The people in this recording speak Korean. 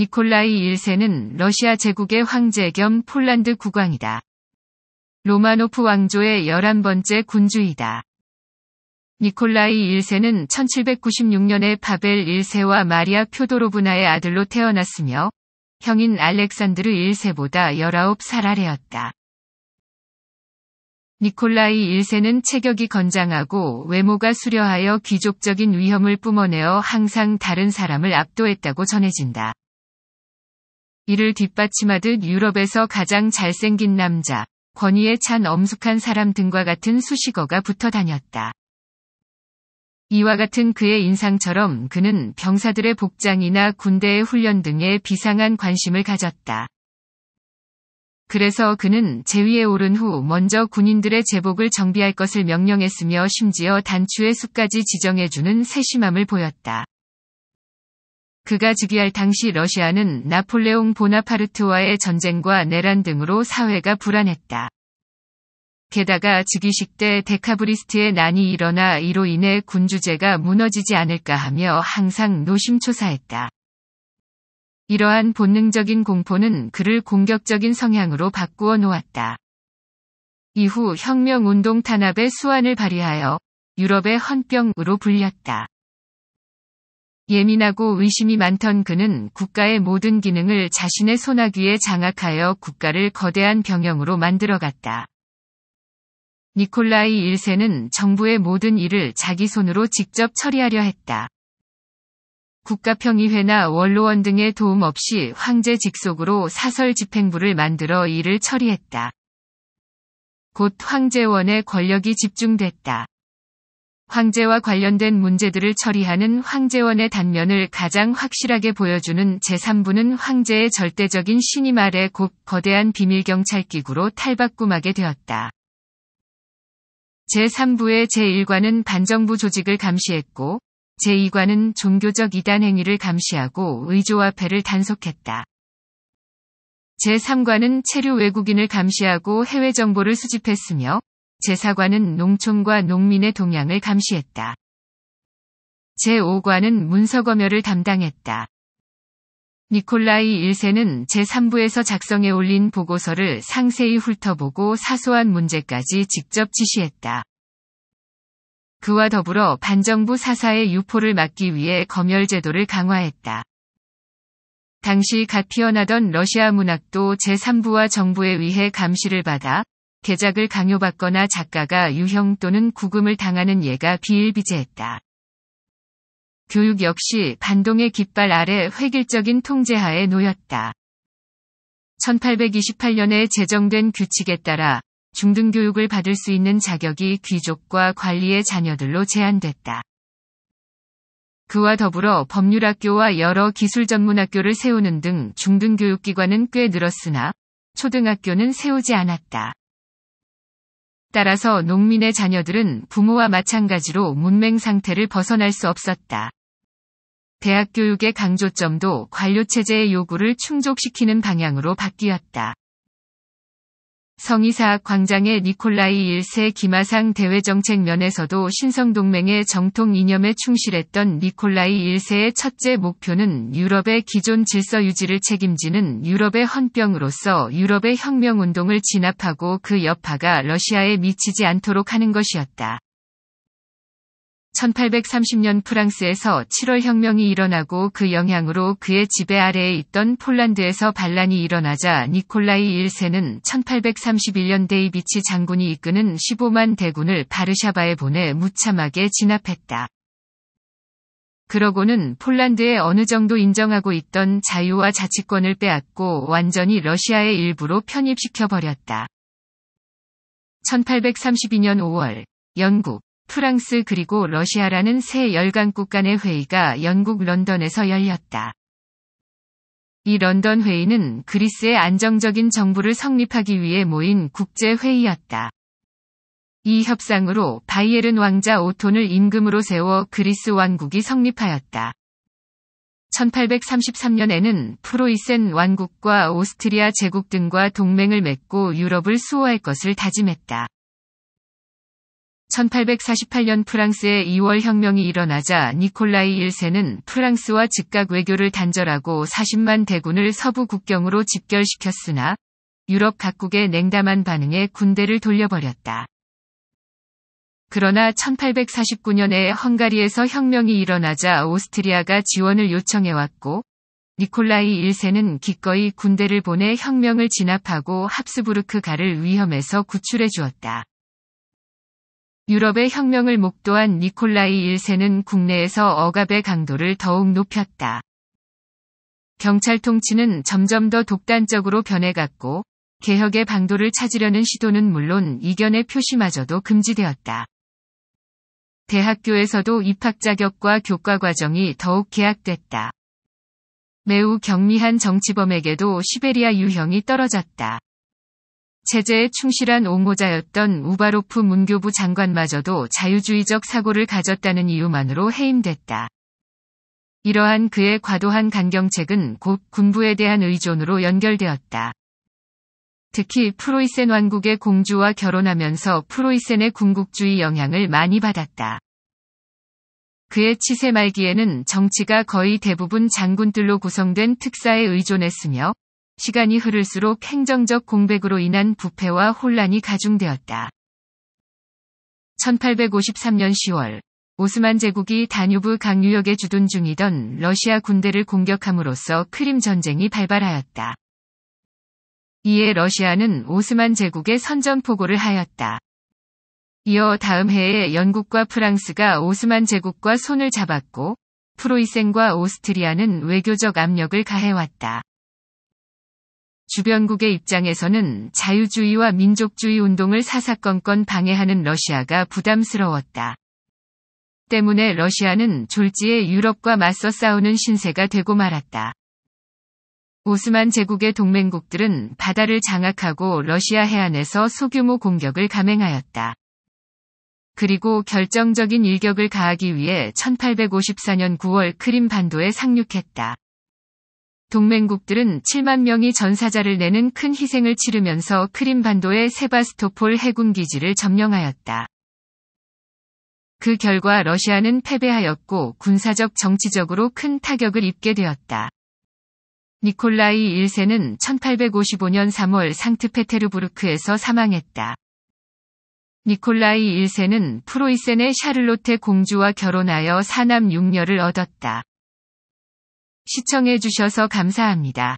니콜라이 1세는 러시아 제국의 황제 겸 폴란드 국왕이다. 로마노프 왕조의 11번째 군주이다. 니콜라이 1세는 1796년에 바벨 1세와 마리아 표도로브나의 아들로 태어났으며 형인 알렉산드르 1세보다 19살 아래였다. 니콜라이 1세는 체격이 건장하고 외모가 수려하여 귀족적인 위험을 뿜어내어 항상 다른 사람을 압도했다고 전해진다. 이를 뒷받침하듯 유럽에서 가장 잘생긴 남자, 권위에 찬 엄숙한 사람 등과 같은 수식어가 붙어 다녔다. 이와 같은 그의 인상처럼 그는 병사들의 복장이나 군대의 훈련 등에 비상한 관심을 가졌다. 그래서 그는 제위에 오른 후 먼저 군인들의 제복을 정비할 것을 명령했으며 심지어 단추의 수까지 지정해주는 세심함을 보였다. 그가 즉위할 당시 러시아는 나폴레옹 보나파르트와의 전쟁과 내란 등으로 사회가 불안했다. 게다가 즉위식 때 데카브리스트의 난이 일어나 이로 인해 군주제가 무너지지 않을까 하며 항상 노심초사했다. 이러한 본능적인 공포는 그를 공격적인 성향으로 바꾸어 놓았다. 이후 혁명운동 탄압의 수완을 발휘하여 유럽의 헌병으로 불렸다. 예민하고 의심이 많던 그는 국가의 모든 기능을 자신의 손아귀에 장악하여 국가를 거대한 병영으로 만들어갔다. 니콜라이 1세는 정부의 모든 일을 자기 손으로 직접 처리하려 했다. 국가평의회나 원로원 등의 도움 없이 황제 직속으로 사설 집행부를 만들어 일을 처리했다. 곧 황제원의 권력이 집중됐다. 황제와 관련된 문제들을 처리하는 황제원의 단면을 가장 확실하게 보여주는 제3부는 황제의 절대적인 신임 아래 곧 거대한 비밀경찰기구로 탈바꿈하게 되었다. 제3부의 제1관은 반정부 조직을 감시했고, 제2관은 종교적 이단 행위를 감시하고 의조화폐를 단속했다. 제3관은 체류 외국인을 감시하고 해외 정보를 수집했으며, 제4관은 농촌과 농민의 동향을 감시했다. 제5관은 문서검열을 담당했다. 니콜라이 1세는 제3부에서 작성해 올린 보고서를 상세히 훑어보고 사소한 문제까지 직접 지시했다. 그와 더불어 반정부 사사의 유포를 막기 위해 검열 제도를 강화했다. 당시 갓 피어나던 러시아 문학도 제3부와 정부에 의해 감시를 받아 대작을 강요받거나 작가가 유형 또는 구금을 당하는 예가 비일비재했다. 교육 역시 반동의 깃발 아래 획일적인 통제하에 놓였다. 1828년에 제정된 규칙에 따라 중등교육을 받을 수 있는 자격이 귀족과 관리의 자녀들로 제한됐다. 그와 더불어 법률학교와 여러 기술 전문학교를 세우는 등 중등교육기관은 꽤 늘었으나 초등학교는 세우지 않았다. 따라서 농민의 자녀들은 부모와 마찬가지로 문맹 상태를 벗어날 수 없었다. 대학 교육의 강조점도 관료체제의 요구를 충족시키는 방향으로 바뀌었다. 성의사학 광장의 니콜라이 1세 기마상 대외정책 면에서도 신성동맹의 정통 이념에 충실했던 니콜라이 1세의 첫째 목표는 유럽의 기존 질서 유지를 책임지는 유럽의 헌병으로서 유럽의 혁명운동을 진압하고 그 여파가 러시아에 미치지 않도록 하는 것이었다. 1830년 프랑스에서 7월 혁명이 일어나고 그 영향으로 그의 지배 아래에 있던 폴란드에서 반란이 일어나자 니콜라이 1세는 1831년 데이비치 장군이 이끄는 15만 대군을 바르샤바에 보내 무참하게 진압했다. 그러고는 폴란드에 어느 정도 인정하고 있던 자유와 자치권을 빼앗고 완전히 러시아의 일부로 편입시켜버렸다. 1832년 5월, 영국, 프랑스 그리고 러시아라는 세 열강국 간의 회의가 영국 런던에서 열렸다. 이 런던 회의는 그리스의 안정적인 정부를 성립하기 위해 모인 국제회의였다. 이 협상으로 바이에른 왕자 오톤을 임금으로 세워 그리스 왕국이 성립하였다. 1833년에는 프로이센 왕국과 오스트리아 제국 등과 동맹을 맺고 유럽을 수호할 것을 다짐했다. 1848년 프랑스의 2월 혁명이 일어나자 니콜라이 1세는 프랑스와 즉각 외교를 단절하고 40만 대군을 서부 국경으로 집결시켰으나 유럽 각국의 냉담한 반응에 군대를 돌려버렸다. 그러나 1849년에 헝가리에서 혁명이 일어나자 오스트리아가 지원을 요청해왔고 니콜라이 1세는 기꺼이 군대를 보내 혁명을 진압하고 합스부르크가를 위험에서 구출해 주었다. 유럽의 혁명을 목도한 니콜라이 1세는 국내에서 억압의 강도를 더욱 높였다. 경찰 통치는 점점 더 독단적으로 변해갔고 개혁의 방도를 찾으려는 시도는 물론 이견의 표시마저도 금지되었다. 대학교에서도 입학 자격과 교과 과정이 더욱 개약됐다. 매우 경미한 정치범에게도 시베리아 유형이 떨어졌다. 체제에 충실한 옹호자였던 우바로프 문교부 장관마저도 자유주의적 사고를 가졌다는 이유만으로 해임됐다. 이러한 그의 과도한 강경책은 곧 군부에 대한 의존으로 연결되었다. 특히 프로이센 왕국의 공주와 결혼하면서 프로이센의 군국주의 영향을 많이 받았다. 그의 치세 말기에는 정치가 거의 대부분 장군들로 구성된 특사에 의존했으며 시간이 흐를수록 행정적 공백으로 인한 부패와 혼란이 가중되었다. 1853년 10월 오스만 제국이 다뉴브 강유역에 주둔 중이던 러시아 군대를 공격함으로써 크림 전쟁이 발발하였다. 이에 러시아는 오스만 제국에 선전포고를 하였다. 이어 다음 해에 영국과 프랑스가 오스만 제국과 손을 잡았고 프로이센과 오스트리아는 외교적 압력을 가해왔다. 주변국의 입장에서는 자유주의와 민족주의 운동을 사사건건 방해하는 러시아가 부담스러웠다. 때문에 러시아는 졸지에 유럽과 맞서 싸우는 신세가 되고 말았다. 오스만 제국의 동맹국들은 바다를 장악하고 러시아 해안에서 소규모 공격을 감행하였다. 그리고 결정적인 일격을 가하기 위해 1854년 9월 크림 반도에 상륙했다. 동맹국들은 7만 명이 전사자를 내는 큰 희생을 치르면서 크림반도의 세바스토폴 해군기지를 점령하였다. 그 결과 러시아는 패배하였고 군사적 정치적으로 큰 타격을 입게 되었다. 니콜라이 1세는 1855년 3월 상트페테르부르크에서 사망했다. 니콜라이 1세는 프로이센의 샤를로테 공주와 결혼하여 사남 6녀를 얻었다. 시청해주셔서 감사합니다.